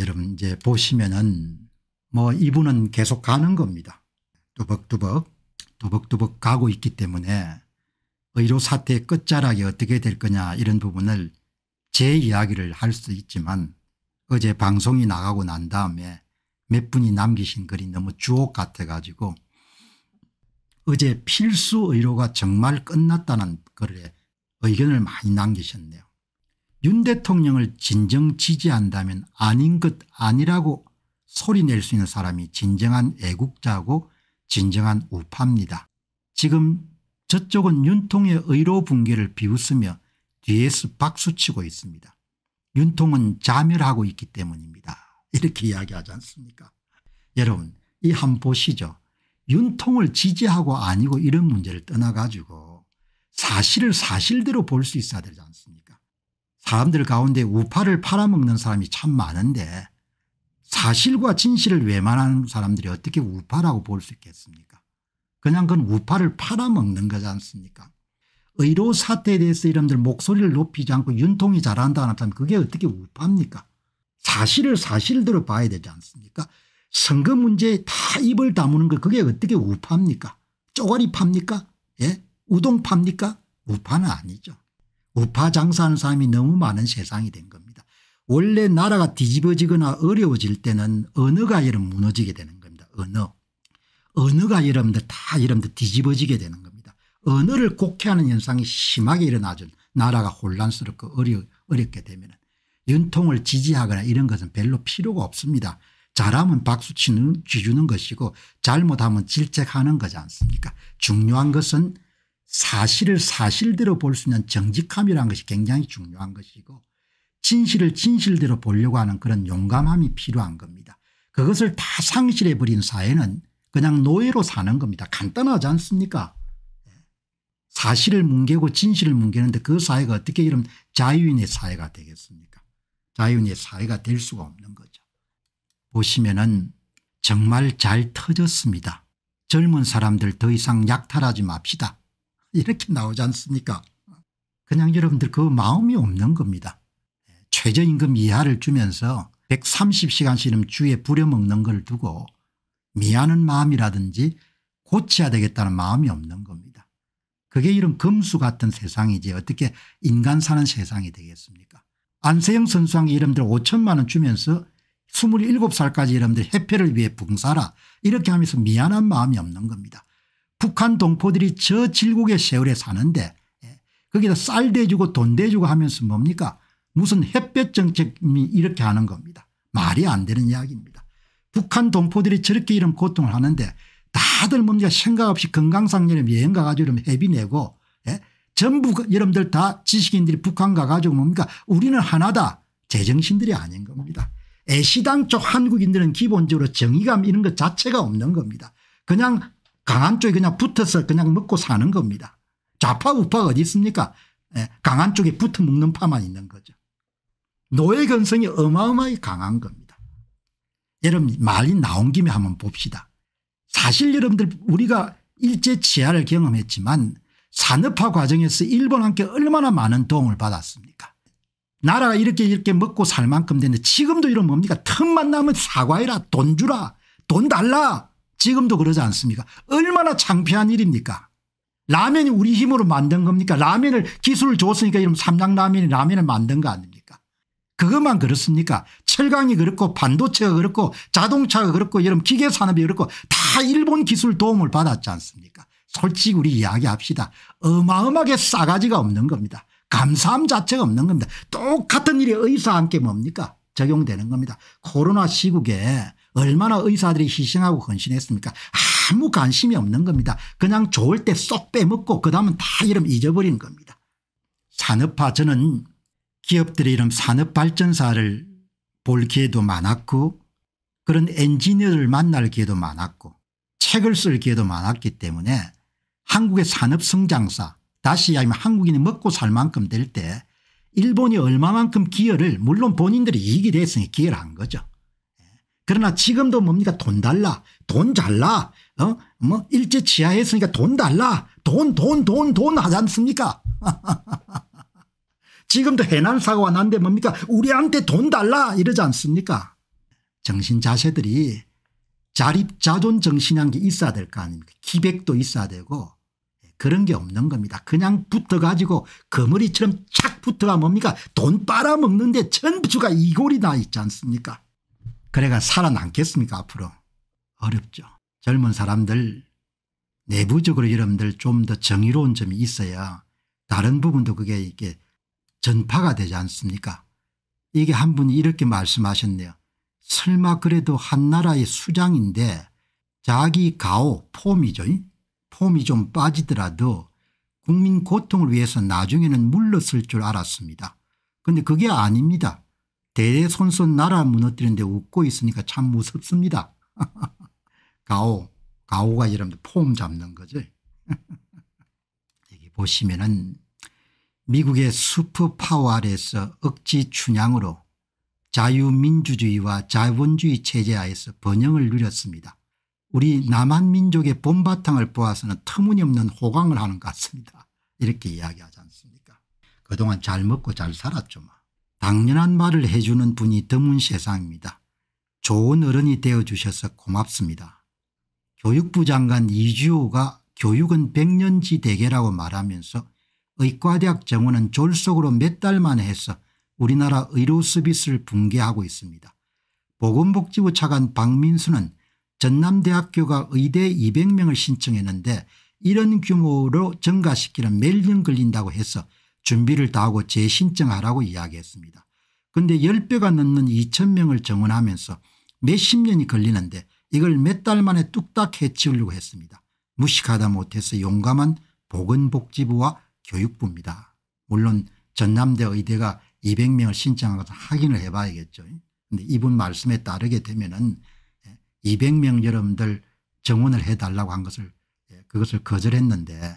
여러분 이제 보시면은 뭐 이분은 계속 가는 겁니다. 두벅두벅 두벅두벅 가고 있기 때문에 의료 사태의 끝자락이 어떻게 될 거냐 이런 부분을 제 이야기를 할 수 있지만 어제 방송이 나가고 난 다음에 몇 분이 남기신 글이 너무 주옥 같아 가지고 어제 필수 의료가 정말 끝났다는 글에 의견을 많이 남기셨네요. 윤 대통령을 진정 지지한다면 아닌 것 아니라고 소리낼 수 있는 사람이 진정한 애국자고 진정한 우파입니다. 지금 저쪽은 윤통의 의로 붕괴를 비웃으며 뒤에서 박수치고 있습니다. 윤통은 자멸하고 있기 때문입니다. 이렇게 이야기하지 않습니까 여러분 이한 보시죠. 윤통을 지지하고 아니고 이런 문제를 떠나가지고 사실을 사실대로 볼 수 있어야 되지 않습니까 사람들 가운데 우파를 팔아먹는 사람이 참 많은데 사실과 진실을 외만하는 사람들이 어떻게 우파라고 볼 수 있겠습니까 그냥 그건 우파를 팔아먹는 거지 않습니까 의료 사태에 대해서 이런들 목소리를 높이지 않고 윤통이 잘한다는 사람 그게 어떻게 우파입니까 사실을 사실대로 봐야 되지 않습니까 선거 문제에 다 입을 다무는 거 그게 어떻게 우파입니까 쪼가리 팝니까 예? 우동 팝니까 우파는 아니죠 우파 장사하는 사람이 너무 많은 세상이 된 겁니다. 원래 나라가 뒤집어지거나 어려워질 때는 언어가 여러 무너지게 되는 겁니다. 언어. 언어가 여러분들 다 여러분들 뒤집어지게 되는 겁니다. 언어를 곡해하는 현상이 심하게 일어나죠. 나라가 혼란스럽고 어려, 어렵게 되면 윤통을 지지하거나 이런 것은 별로 필요가 없습니다. 잘하면 박수치는 쥐주는 것이고 잘못하면 질책하는 거지 않습니까 중요한 것은 사실을 사실대로 볼 수 있는 정직함이라는 것이 굉장히 중요한 것이고 진실을 진실대로 보려고 하는 그런 용감함이 필요한 겁니다. 그것을 다 상실해버린 사회는 그냥 노예로 사는 겁니다. 간단하지 않습니까 예. 사실을 뭉개고 진실을 뭉개는데 그 사회가 어떻게 이런 자유인의 사회가 되겠습니까 자유인의 사회가 될 수가 없는 거죠. 보시면 은 정말 잘 터졌습니다. 젊은 사람들 더 이상 약탈하지 맙시다. 이렇게 나오지 않습니까 그냥 여러분들 그 마음이 없는 겁니다. 최저임금 이하를 주면서 130시간씩은 주에 부려먹는 걸 두고 미안한 마음이라든지 고쳐야 되겠다는 마음이 없는 겁니다. 그게 이런 금수 같은 세상이지 어떻게 인간 사는 세상이 되겠습니까 안세영 선수한테 이름들 5천만 원 주면서 27살까지 여러분들 해패를 위해 봉사라 이렇게 하면서 미안한 마음이 없는 겁니다. 북한 동포들이 저질국의 세월에 사는데 예, 거기다 쌀 대주고 돈 대주고 하면서 뭡니까 무슨 햇볕 정책이 이렇게 하는 겁니다. 말이 안 되는 이야기입니다. 북한 동포들이 저렇게 이런 고통을 하는데 다들 뭡니까 생각 없이 건강상 여름 여행 가가지고 이러면 회비 내고 예? 전부 그 여러분들 다 지식인들이 북한 가가지고 뭡니까 우리는 하나다 제정신들이 아닌 겁니다. 애시당초 한국인들은 기본적으로 정의감 이런 것 자체가 없는 겁니다. 그냥 강한 쪽이 그냥 붙어서 그냥 먹고 사는 겁니다. 좌파 우파가 어디 있습니까 예, 강한 쪽에 붙어 먹는 파만 있는 거죠. 노예 근성이 어마어마하게 강한 겁니다. 여러분 말이 나온 김에 한번 봅시다. 사실 여러분들 우리가 일제 치하를 경험했지만 산업화 과정에서 일본한테 얼마나 많은 도움을 받았습니까 나라가 이렇게 이렇게 먹고 살 만큼 됐는데 지금도 이런 뭡니까 틈만 나면 사과해라 돈 주라 돈 달라 지금도 그러지 않습니까 얼마나 창피한 일입니까 라면이 우리 힘으로 만든 겁니까 라면을 기술을 줬으니까 이런 삼양라면이 라면을 만든 거 아닙니까 그것만 그렇습니까 철강이 그렇고 반도체가 그렇고 자동차가 그렇고 이런 기계산업이 그렇고 다 일본 기술 도움을 받았지 않습니까 솔직히 우리 이야기합시다 어마어마하게 싸가지가 없는 겁니다 감사함 자체가 없는 겁니다 똑같은 일이 의사 함께 뭡니까 적용되는 겁니다. 코로나 시국에 얼마나 의사들이 희생하고 헌신했습니까 아무 관심이 없는 겁니다. 그냥 좋을 때 쏙 빼먹고 그 다음은 다 이름 잊어버린 겁니다. 산업화 저는 기업들의 이름 산업발전사를 볼 기회도 많았고 그런 엔지니어를 만날 기회도 많았고 책을 쓸 기회도 많았기 때문에 한국의 산업성장사 다시 하면 한국인이 먹고 살 만큼 될 때 일본이 얼마만큼 기여를 물론 본인들이 이익이 됐으니 기여를 한 거죠. 그러나 지금도 뭡니까 돈 달라 돈 잘라 어? 뭐 일제 치하했으니까 돈 달라 돈 돈 돈 돈 하지 않습니까 지금도 해난 사고가 난데 뭡니까 우리한테 돈 달라 이러지 않습니까 정신 자세들이 자립 자존 정신이란 게 있어야 될 거 아닙니까 기백도 있어야 되고 예, 그런 게 없는 겁니다 그냥 붙어가지고 거머리처럼 착 붙어가 뭡니까 돈 빨아먹는데 전부가 이골이 나 있지 않습니까 그래가 살아남겠습니까 앞으로 어렵죠. 젊은 사람들 내부적으로 여러분들 좀 더 정의로운 점이 있어야 다른 부분도 그게 이게 전파가 되지 않습니까 이게 한 분이 이렇게 말씀하셨네요. 설마 그래도 한 나라의 수장인데 자기 가오 폼이죠. 폼이 좀 빠지더라도 국민 고통을 위해서 나중에는 물렀을 줄 알았습니다. 근데 그게 아닙니다. 대대손손 나라 무너뜨리는데 웃고 있으니까 참 무섭습니다. 가오. 가오가 여러분들 폼 잡는 거죠. 여기 보시면은 미국의 슈퍼 파워 아래서 억지 춘향으로 자유민주주의와 자본주의 체제 하에서 번영을 누렸습니다. 우리 남한민족의 본바탕을 보아서는 터무니없는 호강을 하는 것 같습니다. 이렇게 이야기하지 않습니까 그동안 잘 먹고 잘 살았죠. 막. 뭐. 당연한 말을 해주는 분이 드문 세상입니다. 좋은 어른이 되어주셔서 고맙습니다. 교육부 장관 이주호가 교육은 백년지 대계라고 말하면서 의과대학 정원은 졸속으로 몇 달만 에 해서 우리나라 의료 서비스를 붕괴하고 있습니다. 보건복지부 차관 박민수는 전남대학교가 의대 200명을 신청했는데 이런 규모로 증가시키는 멜링 걸린다고 해서 준비를 다하고 재신청하라고 이야기했습니다. 그런데 10배가 넘는 2천 명을 정원하면서 몇 십 년이 걸리는데 이걸 몇 달 만에 뚝딱 해치우려고 했습니다. 무식하다 못해서 용감한 보건복지부와 교육부입니다. 물론 전남대 의대가 200명을 신청하고 확인을 해봐야겠죠. 근데 이분 말씀에 따르게 되면 은 200명 여러분들 정원을 해달라고 한 것을 예, 그것을 거절했는데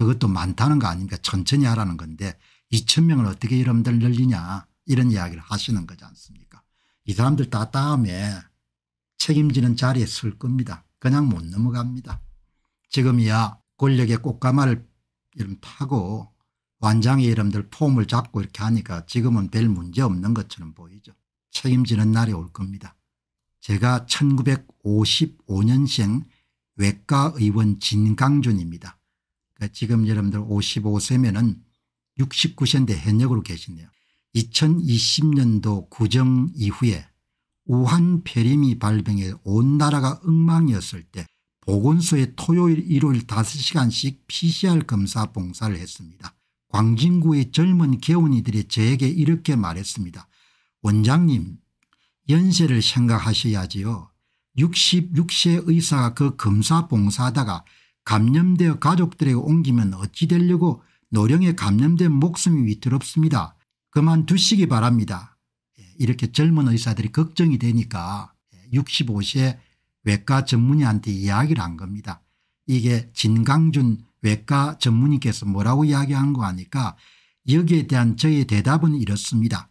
그것도 많다는 거 아닙니까 천천히 하라는 건데 2천 명을 어떻게 여러분들 늘리냐 이런 이야기를 하시는 거지 않습니까 이 사람들 다 다음에 책임지는 자리에 설 겁니다. 그냥 못 넘어갑니다. 지금이야 권력의 꽃가마를 이름 타고 완장의 이름들 폼을 잡고 이렇게 하니까 지금은 별 문제 없는 것처럼 보이죠. 책임지는 날이 올 겁니다. 제가 1955년생 외과의원 진강준입니다. 그러니까 지금 여러분들 55세면은 69세인데 현역으로 계시네요. 2020년도 구정 이후에 우한 폐렴이 발병해 온 나라가 엉망이었을 때 보건소에 토요일 일요일 5시간씩 pcr 검사 봉사를 했습니다. 광진구의 젊은 개원이들이 저에게 이렇게 말했습니다. 원장님 연세를 생각하셔야지요. 66세 의사가 그 검사 봉사하다가 감염되어 가족들에게 옮기면 어찌 되려고 노령에 감염된 목숨이 위태롭습니다. 그만 두시기 바랍니다. 예, 이렇게 젊은 의사들이 걱정이 되니까 65세 예, 외과 전문의한테 이야기를 한 겁니다. 이게 진강준 외과 전문의께서 뭐라고 이야기한 거 아니까 여기에 대한 저의 대답은 이렇습니다.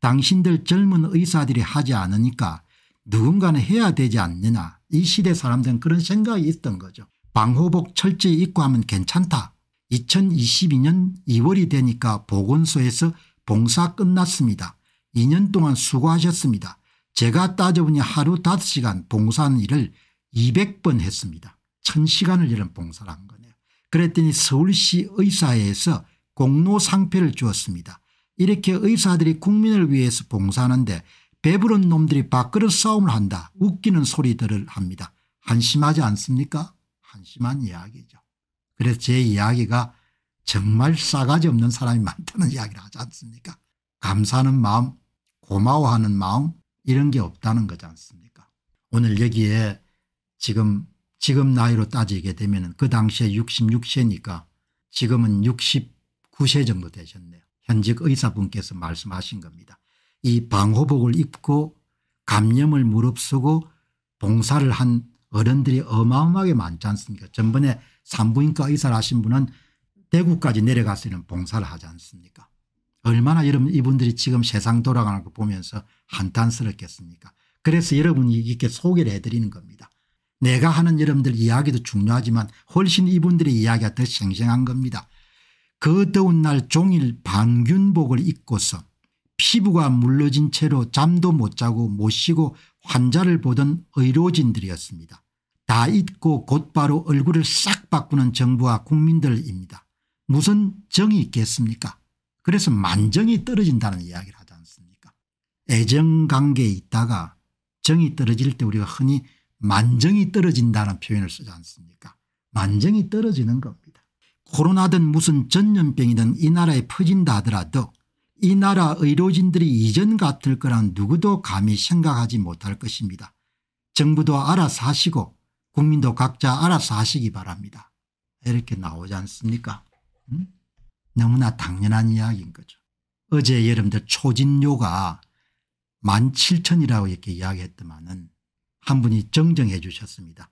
당신들 젊은 의사들이 하지 않으니까 누군가는 해야 되지 않느냐 이 시대 사람들은 그런 생각이 있던 거죠. 방호복 철저히 입고 하면 괜찮다. 2022년 2월이 되니까 보건소에서 봉사 끝났습니다. 2년 동안 수고하셨습니다. 제가 따져보니 하루 5시간 봉사하는 일을 200번 했습니다. 1000시간을 이런 봉사를 한 거네요. 그랬더니 서울시 의사회에서 공로 상표를 주었습니다. 이렇게 의사들이 국민을 위해서 봉사하는데 배부른 놈들이 밥그릇 싸움을 한다 웃기는 소리들을 합니다. 한심하지 않습니까 한심한 이야기죠. 그래서 제 이야기가 정말 싸가지 없는 사람이 많다는 이야기를 하지 않습니까 감사하는 마음 고마워하는 마음 이런 게 없다는 거지 않습니까 오늘 여기에 지금 지금 나이로 따지게 되면 그 당시에 66세니까 지금은 69세 정도 되셨네요. 현직 의사분께서 말씀하신 겁니다. 이 방호복을 입고 감염을 무릅쓰고 봉사를 한 어른들이 어마어마하게 많지 않습니까 전번에 산부인과 의사를 하신 분은 대구까지 내려가서 이런 봉사를 하지 않습니까 얼마나 여러분 이분들이 지금 세상 돌아가는 걸 보면서 한탄스럽겠습니까 그래서 여러분이 이렇게 소개를 해드리는 겁니다. 내가 하는 여러분들 이야기도 중요하지만 훨씬 이분들의 이야기가 더 생생한 겁니다. 그 더운 날 종일 반균복을 입고서 피부가 물러진 채로 잠도 못 자고 못 쉬고 환자를 보던 의료진들이었습니다. 다 잊고 곧바로 얼굴을 싹 바꾸는 정부와 국민들입니다. 무슨 정이 있겠습니까 그래서 만정이 떨어진다는 이야기를 하지 않습니까 애정관계에 있다가 정이 떨어질 때 우리가 흔히 만정이 떨어진다는 표현을 쓰지 않습니까 만정이 떨어지는 겁니다. 코로나든 무슨 전염병이든 이 나라에 퍼진다 하더라도 이 나라 의료진들이 이전 같을 거란 누구도 감히 생각하지 못할 것입니다. 정부도 알아서 하시고 국민도 각자 알아서 하시기 바랍니다. 이렇게 나오지 않습니까? 음? 너무나 당연한 이야기인 거죠. 어제 여러분들 초진료가 17,000이라고 이렇게 이야기했더만은 한 분이 정정해 주셨습니다.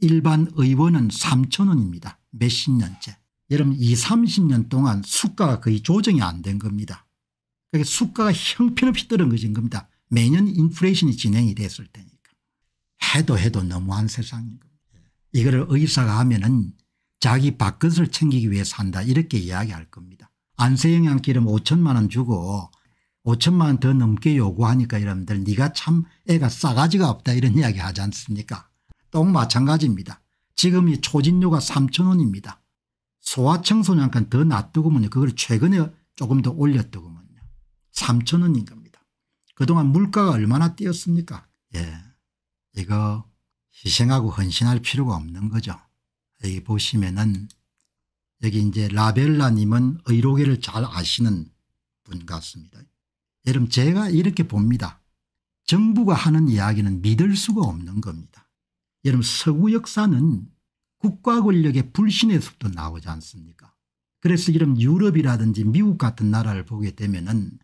일반 의원은 3,000원입니다. 몇십 년째. 여러분 2 30년 동안 수가가 거의 조정이 안 된 겁니다. 그게 수가가 형편없이 떨어진 겁니다. 매년 인플레이션이 진행이 됐을 테니까. 해도 해도 너무한 세상인 겁니다. 이거를 의사가 하면은 자기 밥그릇을 챙기기 위해 산다 이렇게 이야기할 겁니다. 안세영양 기름 5천만 원 주고 5천만 원 더 넘게 요구하니까 여러분들 네가 참 애가 싸가지가 없다 이런 이야기 하지 않습니까 똥 마찬가지입니다. 지금 이 초진료가 3천 원입니다. 소아청소년간 더 놔두고 보니 그걸 최근에 조금 더 올렸더군요. 3천 원인 겁니다. 그동안 물가가 얼마나 뛰었습니까 예, 이거 희생하고 헌신할 필요가 없는 거죠. 여기 보시면은 여기 이제 라벨라님은 의료계를 잘 아시는 분 같습니다. 여러분 제가 이렇게 봅니다. 정부가 하는 이야기는 믿을 수가 없는 겁니다. 여러분 서구 역사는 국가 권력의 불신에서부터 나오지 않습니까 그래서 이런 유럽이라든지 미국 같은 나라를 보게 되면 은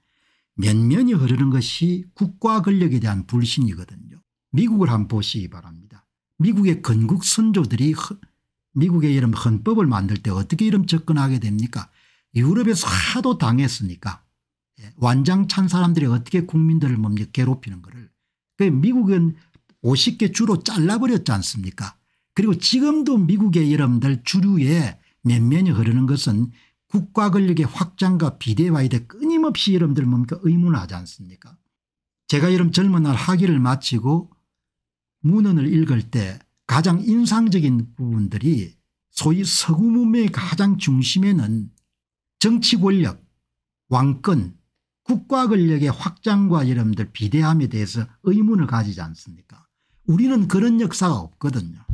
면면이 흐르는 것이 국가 권력에 대한 불신이거든요. 미국을 한번 보시기 바랍니다. 미국의 건국 선조들이 미국의 이런 헌법을 만들 때 어떻게 이런 접근하게 됩니까 유럽에서 하도 당했으니까 예, 완장찬 사람들이 어떻게 국민들을 뭡니 괴롭히는 거를 그 미국은 50개 주로 잘라버렸지 않습니까 그리고 지금도 미국의 여러들 주류에 면면이 흐르는 것은 국가 권력의 확장과 비대화에 대해 끊임없이 여러분들 뭡니까 의문하지 않습니까 제가 여러분 젊은 날 학위를 마치고 문헌을 읽을 때 가장 인상적인 부분들이 소위 서구 문명의 가장 중심에는 정치 권력 왕권 국가 권력의 확장과 여러분들 비대함에 대해서 의문을 가지지 않습니까 우리는 그런 역사가 없거든요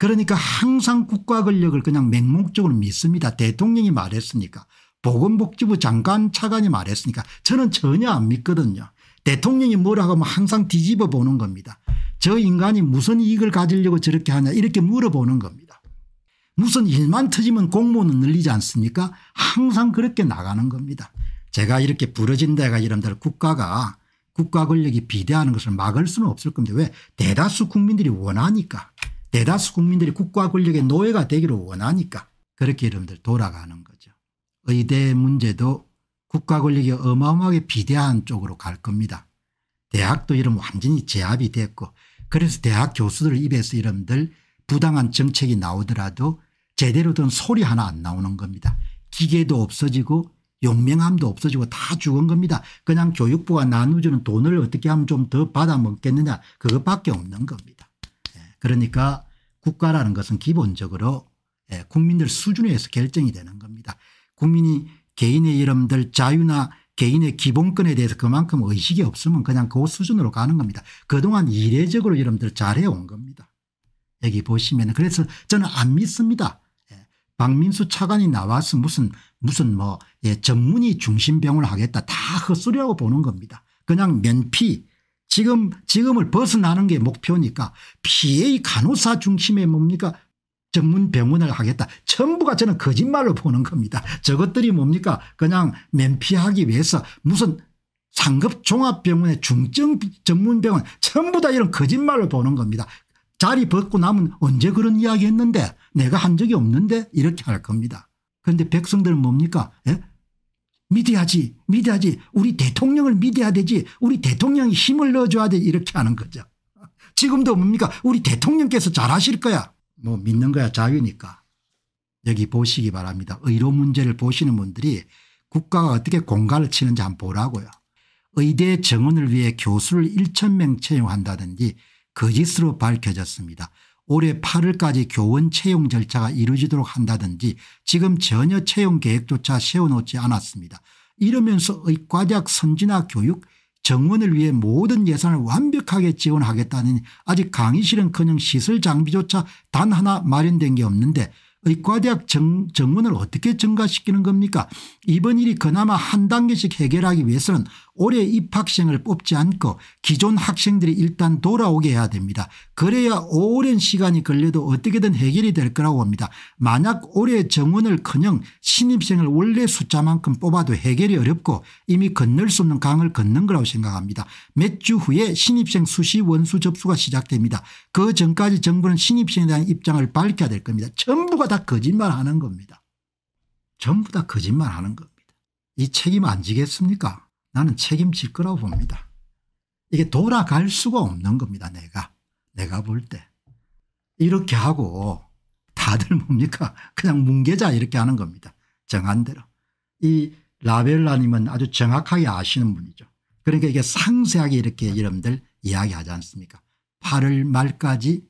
그러니까 항상 국가 권력을 그냥 맹목적으로 믿습니다. 대통령이 말했으니까 보건복지부 장관 차관이 말했으니까 저는 전혀 안 믿거든요. 대통령이 뭐라고 하면 항상 뒤집어 보는 겁니다. 저 인간이 무슨 이익을 가지려고 저렇게 하냐 이렇게 물어보는 겁니다. 무슨 일만 터지면 공무원은 늘리지 않습니까 항상 그렇게 나가는 겁니다. 제가 이렇게 부러진 데가 이런 데를 국가가 국가 권력이 비대하는 것을 막을 수는 없을 겁니다. 왜 대다수 국민들이 원하니까. 대다수 국민들이 국가 권력의 노예가 되기를 원하니까 그렇게 여러분들 돌아가는 거죠. 의대 문제도 국가 권력이 어마어마하게 비대한 쪽으로 갈 겁니다. 대학도 이런 완전히 제압이 됐고 그래서 대학 교수들 입에서 이름들 부당한 정책이 나오더라도 제대로 된 소리 하나 안 나오는 겁니다. 기계도 없어지고 용맹함도 없어지고 다 죽은 겁니다. 그냥 교육부가 나누주는 돈을 어떻게 하면 좀 더 받아먹겠느냐 그것밖에 없는 겁니다. 그러니까 국가라는 것은 기본적으로 예, 국민들 수준에 서 결정이 되는 겁니다. 국민이 개인의 이름들 자유나 개인의 기본권에 대해서 그만큼 의식이 없으면 그냥 그 수준으로 가는 겁니다. 그동안 이례적으로 이름들 잘해온 겁니다. 여기 보시면 그래서 저는 안 믿습니다. 예, 박민수 차관이 나와서 무슨 무슨 뭐 예, 전문의 중심병을 하겠다 다 헛소리라고 보는 겁니다. 그냥 면피 지금 지금을 벗어나는 게 목표니까 PA 간호사 중심의 뭡니까 전문 병원을 하겠다. 전부가 저는 거짓말로 보는 겁니다. 저것들이 뭡니까 그냥 면피하기 위해서 무슨 상급 종합병원의 중증 전문병원 전부 다 이런 거짓말로 보는 겁니다. 자리 벗고 나면 언제 그런 이야기 했는데 내가 한 적이 없는데 이렇게 할 겁니다. 그런데 백성들은 뭡니까 예? 믿어야지, 믿어야지. 우리 대통령을 믿어야 되지. 우리 대통령이 힘을 넣어줘야 돼. 이렇게 하는 거죠. 지금도 뭡니까? 우리 대통령께서 잘하실 거야. 뭐 믿는 거야 자유니까. 여기 보시기 바랍니다. 의료 문제를 보시는 분들이 국가가 어떻게 공갈을 치는지 한번 보라고요. 의대 정원을 위해 교수를 1천 명 채용한다든지 거짓으로 밝혀졌습니다. 올해 8월까지 교원 채용 절차가 이루어지도록 한다든지 지금 전혀 채용 계획조차 세워놓지 않았습니다. 이러면서 의과대학 선진화 교육 정원을 위해 모든 예산을 완벽하게 지원하겠다는 아직 강의실은커녕 시설 장비조차 단 하나 마련된 게 없는데 의과대학 정, 정문을 어떻게 증가시키는 겁니까 이번 일이 그나마 한 단계씩 해결하기 위해서는 올해 입학생을 뽑지 않고 기존 학생들이 일단 돌아오게 해야 됩니다. 그래야 오랜 시간이 걸려도 어떻게든 해결이 될 거라고 합니다. 만약 올해 정원을커녕 신입생을 원래 숫자만큼 뽑아도 해결이 어렵고 이미 건널 수 없는 강을 건는 거라고 생각합니다. 몇 주 후에 신입생 수시 원수 접수가 시작됩니다. 그 전까지 정부는 신입생에 대한 입장을 밝혀야 될 겁니다. 전부가 다 거짓말 하는 겁니다. 전부 다 거짓말 하는 겁니다. 이 책임 안 지겠습니까? 나는 책임질 거라고 봅니다. 이게 돌아갈 수가 없는 겁니다. 내가. 내가 볼 때. 이렇게 하고 다들 뭡니까? 그냥 뭉개자 이렇게 하는 겁니다. 정한 대로. 이 라벨라님은 아주 정확하게 아시는 분이죠. 그러니까 이게 상세하게 이렇게 여러분들 이야기하지 않습니까? 8월 말까지